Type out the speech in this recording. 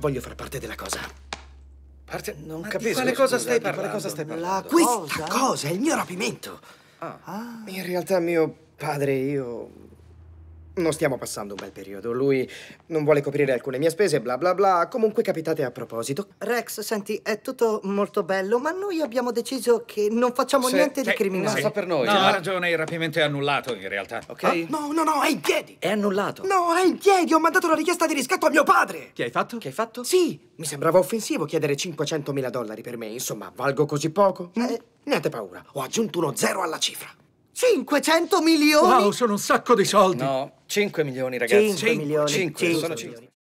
Voglio far parte della cosa. Parte? Non Ma capisco. quale cosa stai parlando? Cosa stai parlando? La ah, questa cosa? cosa, è il mio rapimento. Ah. ah. In realtà mio padre e io non stiamo passando un bel periodo. Lui non vuole coprire alcune mie spese, bla bla bla. Comunque capitate a proposito. Rex, senti, è tutto molto bello, ma noi abbiamo deciso che non facciamo Se, niente di criminale. Non so per noi. No, ha ragione, il rapimento è annullato in realtà, ok? Ah? No, no, no, è in piedi. È annullato. No, è in piedi. Ho mandato la richiesta di riscatto a mio padre. Che hai fatto? Che hai fatto? Sì, mi sembrava offensivo chiedere 500.000 dollari per me. Insomma, valgo così poco. Eh. Mm, niente paura, ho aggiunto uno zero alla cifra. 500 milioni? Wow, sono un sacco di soldi. No. 5 milioni ragazzi. 5, 5 milioni. 5, 5, 5 sono 5. Milioni.